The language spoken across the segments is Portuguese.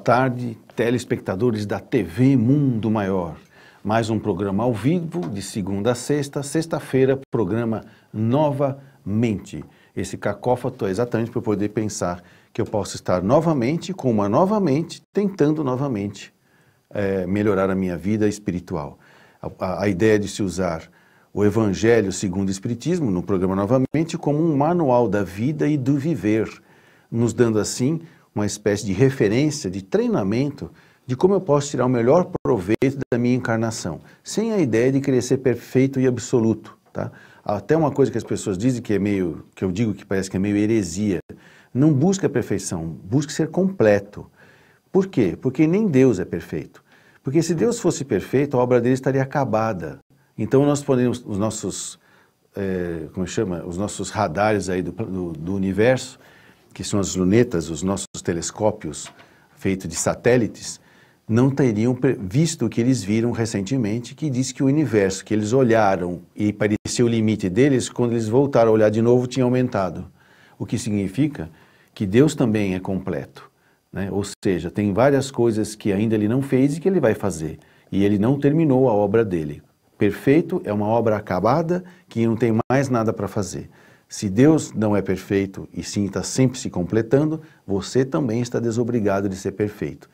tarde, telespectadores da TV Mundo Maior. Mais um programa ao vivo, de segunda a sexta, sexta-feira, programa Novamente. Esse cacófato é exatamente para eu poder pensar que eu posso estar novamente, com uma novamente, tentando novamente é, melhorar a minha vida espiritual. A, a, ideia de se usar o Evangelho segundo o Espiritismo, no programa Novamente, como um manual da vida e do viver, nos dando assim uma espécie de referência, de treinamento de como eu posso tirar o melhor proveito da minha encarnação, sem a ideia de querer ser perfeito e absoluto, tá? Até uma coisa que as pessoas dizem que é meio, que eu digo que parece que é meio heresia, não busque a perfeição, busque ser completo. Por quê? Porque nem Deus é perfeito. Porque se Deus fosse perfeito, a obra dele estaria acabada. Então nós podemos, os nossos, eh, é, como chama, os nossos radares aí do, do, do universo, que são as lunetas, os nossos telescópios feitos de satélites, não teriam visto o que eles viram recentemente, que diz que o universo que eles olharam e parecia o limite deles, quando eles voltaram a olhar de novo, tinha aumentado. O que significa que Deus também é completo. Né? Ou seja, tem várias coisas que ainda ele não fez e que ele vai fazer. E ele não terminou a obra dele. Perfeito é uma obra acabada que não tem mais nada para fazer. Se Deus não é perfeito e sim está sempre se completando, você também está desobrigado de ser perfeito.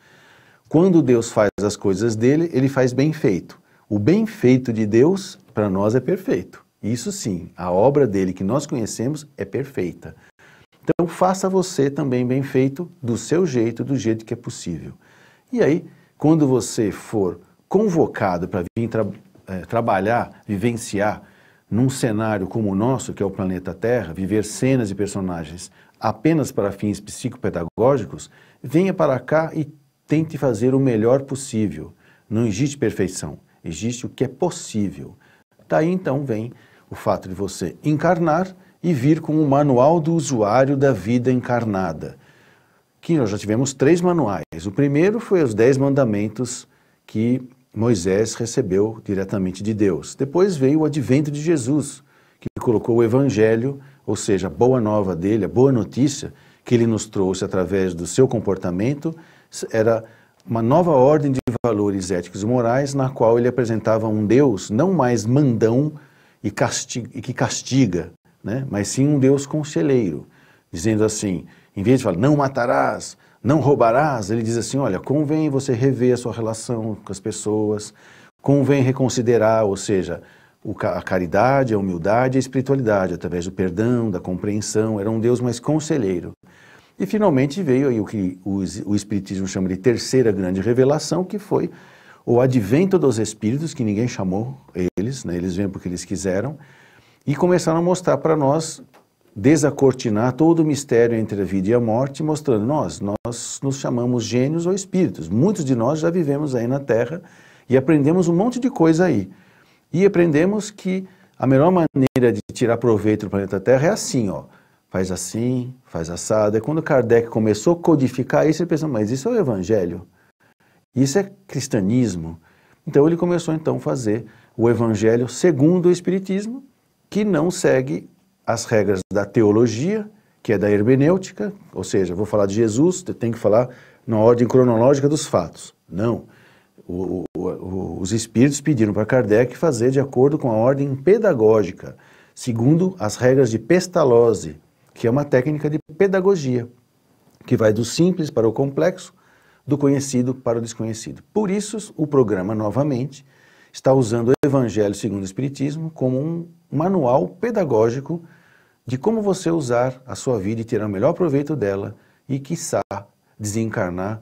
Quando Deus faz as coisas dele, ele faz bem feito. O bem feito de Deus para nós é perfeito. Isso sim, a obra dele que nós conhecemos é perfeita. Então faça você também bem feito do seu jeito, do jeito que é possível. E aí, quando você for convocado para vir tra é, trabalhar, vivenciar num cenário como o nosso, que é o planeta Terra, viver cenas e personagens apenas para fins psicopedagógicos, venha para cá e tente fazer o melhor possível. Não existe perfeição, existe o que é possível. Daí então vem o fato de você encarnar e vir com o manual do usuário da vida encarnada. Que nós já tivemos três manuais. O primeiro foi os Dez Mandamentos que Moisés recebeu diretamente de Deus. Depois veio o advento de Jesus, que colocou o evangelho, ou seja, a boa nova dele, a boa notícia que ele nos trouxe através do seu comportamento, era uma nova ordem de valores éticos e morais na qual ele apresentava um Deus não mais mandão e, castiga, e que castiga, né? mas sim um Deus conselheiro, dizendo assim, em vez de falar, não matarás, não roubarás, ele diz assim: olha, convém você rever a sua relação com as pessoas, convém reconsiderar, ou seja, a caridade, a humildade e a espiritualidade, através do perdão, da compreensão, era um Deus mais conselheiro. E finalmente veio aí o que o Espiritismo chama de terceira grande revelação, que foi o advento dos Espíritos, que ninguém chamou eles, né? eles vêm porque eles quiseram, e começaram a mostrar para nós desacortinar todo o mistério entre a vida e a morte, mostrando nós, nós nos chamamos gênios ou espíritos. Muitos de nós já vivemos aí na Terra e aprendemos um monte de coisa aí. E aprendemos que a melhor maneira de tirar proveito do planeta Terra é assim, ó. Faz assim, faz assado. É quando Kardec começou a codificar isso, ele pensou, mas isso é o evangelho. Isso é cristianismo. Então ele começou então a fazer o evangelho segundo o espiritismo, que não segue as regras da teologia, que é da hermenêutica, ou seja, vou falar de Jesus, tem que falar na ordem cronológica dos fatos. Não. O, o, o, os espíritos pediram para Kardec fazer de acordo com a ordem pedagógica, segundo as regras de Pestalozzi, que é uma técnica de pedagogia, que vai do simples para o complexo, do conhecido para o desconhecido. Por isso, o programa, novamente, está usando o Evangelho segundo o Espiritismo como um manual pedagógico de como você usar a sua vida e tirar o melhor proveito dela e, quiçá, desencarnar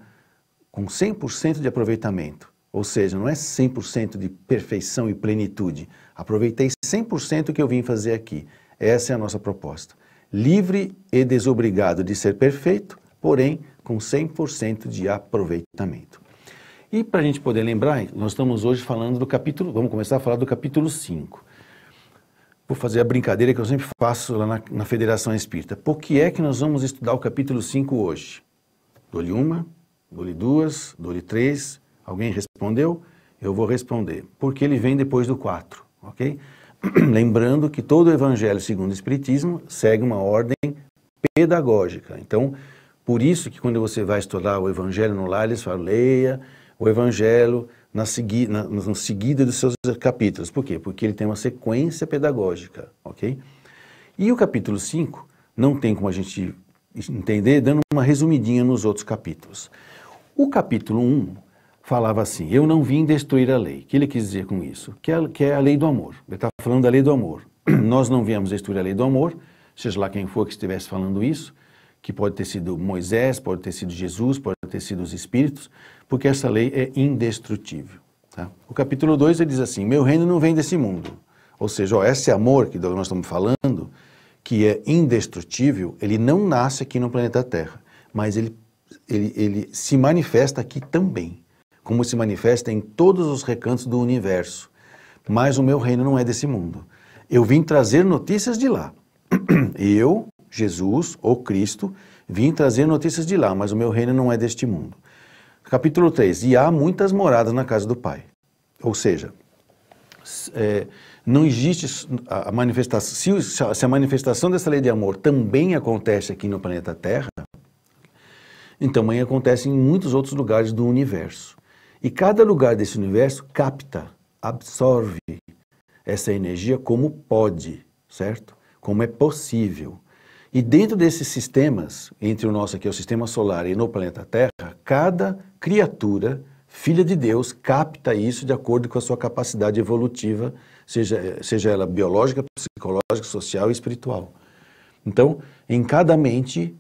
com 100% de aproveitamento. Ou seja, não é 100% de perfeição e plenitude. Aproveitei 100% o que eu vim fazer aqui. Essa é a nossa proposta. Livre e desobrigado de ser perfeito, porém com 100% de aproveitamento. E para a gente poder lembrar, nós estamos hoje falando do capítulo, vamos começar a falar do capítulo 5. Vou fazer a brincadeira que eu sempre faço lá na, na Federação Espírita. Por que é que nós vamos estudar o capítulo 5 hoje? Dou-lhe uma, dou-lhe duas, dou-lhe três. Alguém respondeu? Eu vou responder. Porque ele vem depois do 4, ok? Lembrando que todo o Evangelho segundo o Espiritismo segue uma ordem pedagógica. Então, por isso que quando você vai estudar o Evangelho no lar, eles falam, leia o Evangelho na, segui, na, na seguida dos seus capítulos. Por quê? Porque ele tem uma sequência pedagógica, ok? E o capítulo 5 não tem como a gente entender dando uma resumidinha nos outros capítulos. O capítulo 1 um falava assim: Eu não vim destruir a lei. O que ele quis dizer com isso? Que é, que é a lei do amor. Ele está falando da lei do amor. Nós não viemos destruir a lei do amor, seja lá quem for que estivesse falando isso, que pode ter sido Moisés, pode ter sido Jesus, pode acontecido os espíritos, porque essa lei é indestrutível. Tá? O capítulo 2 ele diz assim: Meu reino não vem desse mundo. Ou seja, ó, esse amor que nós estamos falando, que é indestrutível, ele não nasce aqui no planeta Terra, mas ele, ele, ele se manifesta aqui também, como se manifesta em todos os recantos do universo. Mas o meu reino não é desse mundo. Eu vim trazer notícias de lá. Eu, Jesus, ou Cristo, Vim trazer notícias de lá, mas o meu reino não é deste mundo. Capítulo 3: E há muitas moradas na casa do Pai. Ou seja, é, não existe a manifestação. Se, se a manifestação dessa lei de amor também acontece aqui no planeta Terra, então também acontece em muitos outros lugares do universo. E cada lugar desse universo capta, absorve essa energia como pode, certo? Como é possível. E dentro desses sistemas, entre o nosso aqui é o sistema solar e no planeta Terra, cada criatura, filha de Deus, capta isso de acordo com a sua capacidade evolutiva, seja, eh, seja ela biológica, psicológica, social e espiritual. Então, em cada mente,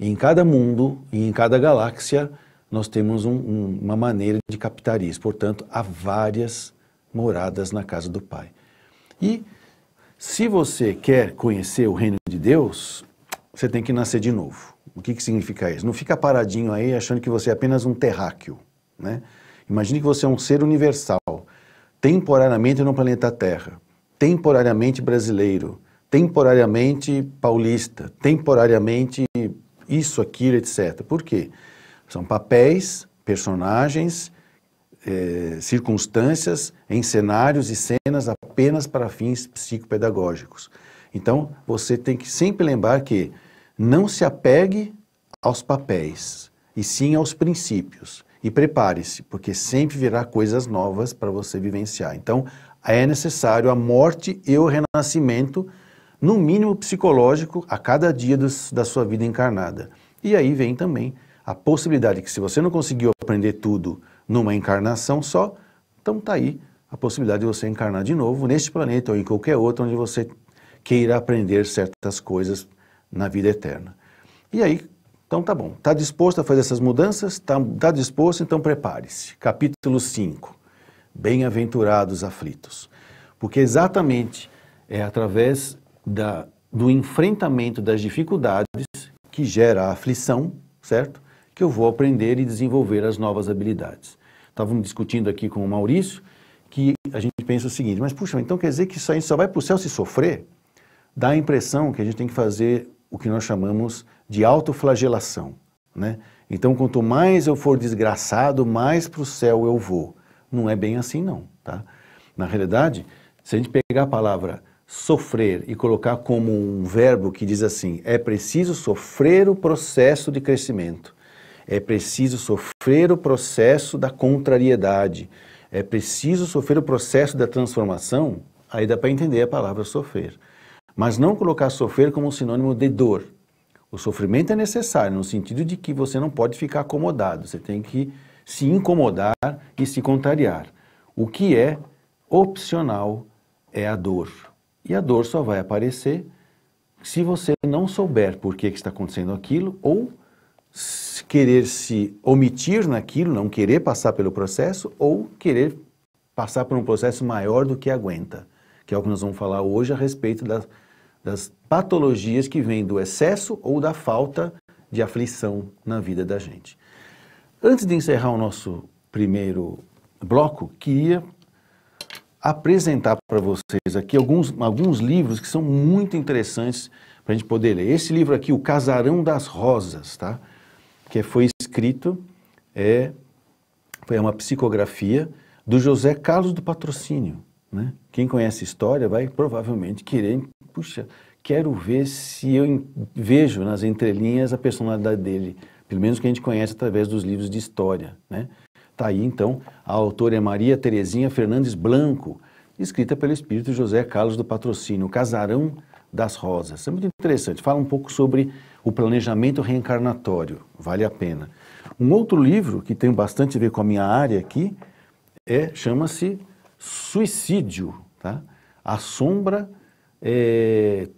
em cada mundo e em cada galáxia, nós temos um, um, uma maneira de captar isso. Portanto, há várias moradas na casa do Pai. E se você quer conhecer o reino de Deus, você tem que nascer de novo. O que, que significa isso? Não fica paradinho aí achando que você é apenas um terráqueo. Né? Imagine que você é um ser universal, temporariamente no planeta Terra, temporariamente brasileiro, temporariamente paulista, temporariamente isso, aquilo, etc. Por quê? São papéis, personagens, eh, circunstâncias em cenários e cenas apenas para fins psicopedagógicos. Então, você tem que sempre lembrar que não se apegue aos papéis, e sim aos princípios. E prepare-se, porque sempre virá coisas novas para você vivenciar. Então, é necessário a morte e o renascimento, no mínimo psicológico, a cada dia da sua vida encarnada. E aí vem também a possibilidade que se você não conseguiu aprender tudo numa encarnação só, então tá aí a possibilidade de você encarnar de novo neste planeta ou em qualquer outro onde você queira aprender certas coisas na vida eterna. E aí, então tá bom, está disposto a fazer essas mudanças? Está tá disposto, então prepare-se. Capítulo 5, Bem-aventurados aflitos. Porque exatamente é através da, do enfrentamento das dificuldades que gera a aflição, certo? Que eu vou aprender e desenvolver as novas habilidades. Estávamos discutindo aqui com o Maurício que a gente pensa o seguinte, mas puxa, então quer dizer que isso aí só vai para o céu se sofrer? dá a impressão que a gente tem que fazer o que nós chamamos de autoflagelação. Né? Então, quanto mais eu for desgraçado, mais para o céu eu vou. Não é bem assim, não. Tá? Na realidade, se a gente pegar a palavra sofrer e colocar como um verbo que diz assim: é preciso sofrer o processo de crescimento, é preciso sofrer o processo da contrariedade, é preciso sofrer o processo da transformação, aí dá para entender a palavra sofrer mas não colocar sofrer como sinônimo de dor. O sofrimento é necessário no sentido de que você não pode ficar acomodado, você tem que se incomodar e se contrariar. O que é opcional é a dor. E a dor só vai aparecer se você não souber por que, que está acontecendo aquilo ou querer se omitir naquilo, não querer passar pelo processo ou querer passar por um processo maior do que aguenta, que é o que nós vamos falar hoje a respeito das das patologias que vêm do excesso ou da falta de aflição na vida da gente. Antes de encerrar o nosso primeiro bloco, queria apresentar para vocês aqui alguns, alguns livros que são muito interessantes para a gente poder ler. Esse livro aqui, O Casarão das Rosas, tá? que é, foi escrito, é, foi é uma psicografia do José Carlos do Patrocínio. Né? Quem conhece história vai provavelmente querer puxa, quero ver se eu vejo nas entrelinhas a personalidade dele, pelo menos que a gente conhece através dos livros de história, né? Tá aí então, a autora é Maria Terezinha Fernandes Blanco, escrita pelo espírito José Carlos do Patrocínio, Casarão das Rosas. Isso é muito interessante, fala um pouco sobre o planejamento reencarnatório, vale a pena. Um outro livro que tem bastante a ver com a minha área aqui é chama-se Suicídio, tá? A sombra é,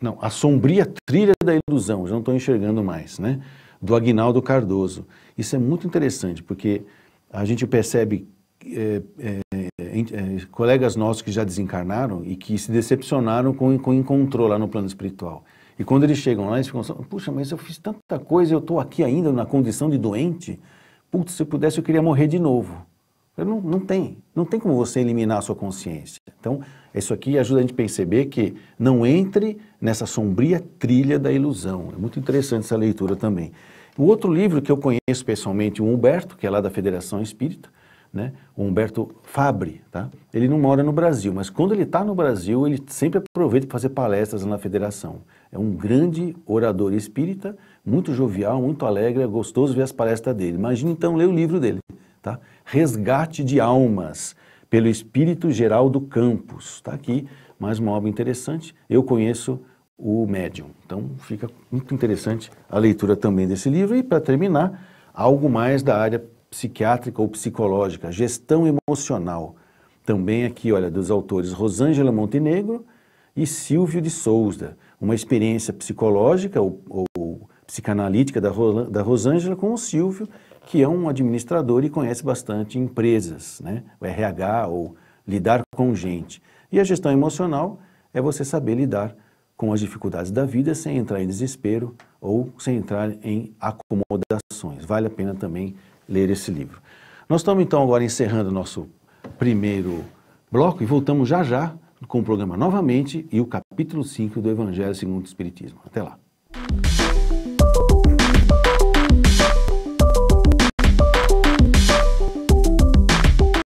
não, a sombria trilha da ilusão, já não estou enxergando mais, né? Do Agnaldo Cardoso. Isso é muito interessante, porque a gente percebe é, é, é colegas nossos que já desencarnaram e que se decepcionaram com o encontrou lá no plano espiritual. E quando eles chegam lá, eles ficam, puxa, mas eu fiz tanta coisa, eu estou aqui ainda na condição de doente. Putz, se eu pudesse, eu queria morrer de novo não, não tem. Não tem como você eliminar a sua consciência. Então, isso aqui ajuda a gente a perceber que não entre nessa sombria trilha da ilusão. É muito interessante essa leitura também. O outro livro que eu conheço pessoalmente, o Humberto, que é lá da Federação Espírita, né? o Humberto Fabre, tá? ele não mora no Brasil, mas quando ele está no Brasil, ele sempre aproveita para fazer palestras na Federação. É um grande orador espírita, muito jovial, muito alegre, é gostoso ver as palestras dele. Imagina então ler o livro dele. Tá? Resgate de Almas, pelo Espírito Geraldo Campos. Está aqui mais uma obra interessante. Eu conheço o médium. Então fica muito interessante a leitura também desse livro. E para terminar, algo mais da área psiquiátrica ou psicológica, gestão emocional. Também aqui, olha, dos autores Rosângela Montenegro e Silvio de Souza. Uma experiência psicológica ou, ou psicanalítica da, da Rosângela com o Silvio que é um administrador e conhece bastante empresas, né? o RH ou lidar com gente. E a gestão emocional é você saber lidar com as dificuldades da vida sem entrar em desespero ou sem entrar em acomodações. Vale a pena também ler esse livro. Nós estamos então agora encerrando o nosso primeiro bloco e voltamos já já com o programa novamente e o capítulo 5 do Evangelho segundo o Espiritismo. Até lá.